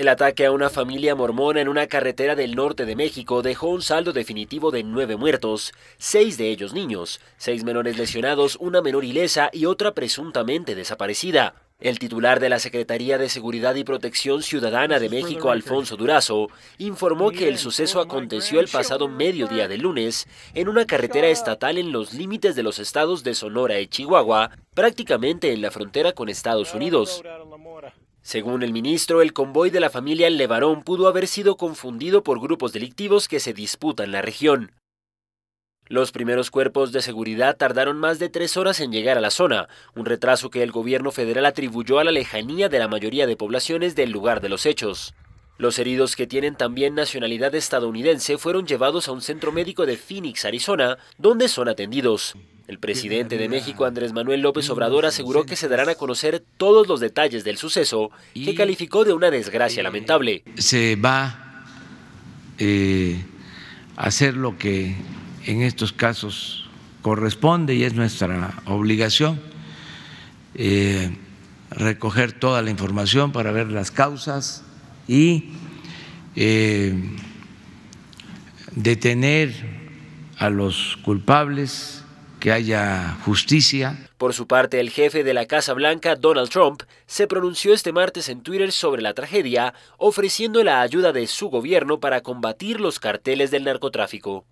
El ataque a una familia mormona en una carretera del norte de México dejó un saldo definitivo de nueve muertos, seis de ellos niños, seis menores lesionados, una menor ilesa y otra presuntamente desaparecida. El titular de la Secretaría de Seguridad y Protección Ciudadana de México, Alfonso Durazo, informó que el suceso oh aconteció el pasado oh mediodía del lunes en una carretera estatal en los límites de los estados de Sonora y Chihuahua, prácticamente en la frontera con Estados Unidos. Según el ministro, el convoy de la familia Levarón pudo haber sido confundido por grupos delictivos que se disputan la región. Los primeros cuerpos de seguridad tardaron más de tres horas en llegar a la zona, un retraso que el gobierno federal atribuyó a la lejanía de la mayoría de poblaciones del lugar de los hechos. Los heridos que tienen también nacionalidad estadounidense fueron llevados a un centro médico de Phoenix, Arizona, donde son atendidos. El presidente de México, Andrés Manuel López Obrador, aseguró que se darán a conocer todos los detalles del suceso, que calificó de una desgracia lamentable. Se va a eh, hacer lo que en estos casos corresponde y es nuestra obligación, eh, recoger toda la información para ver las causas y eh, detener a los culpables que haya justicia. Por su parte, el jefe de la Casa Blanca, Donald Trump, se pronunció este martes en Twitter sobre la tragedia, ofreciendo la ayuda de su gobierno para combatir los carteles del narcotráfico.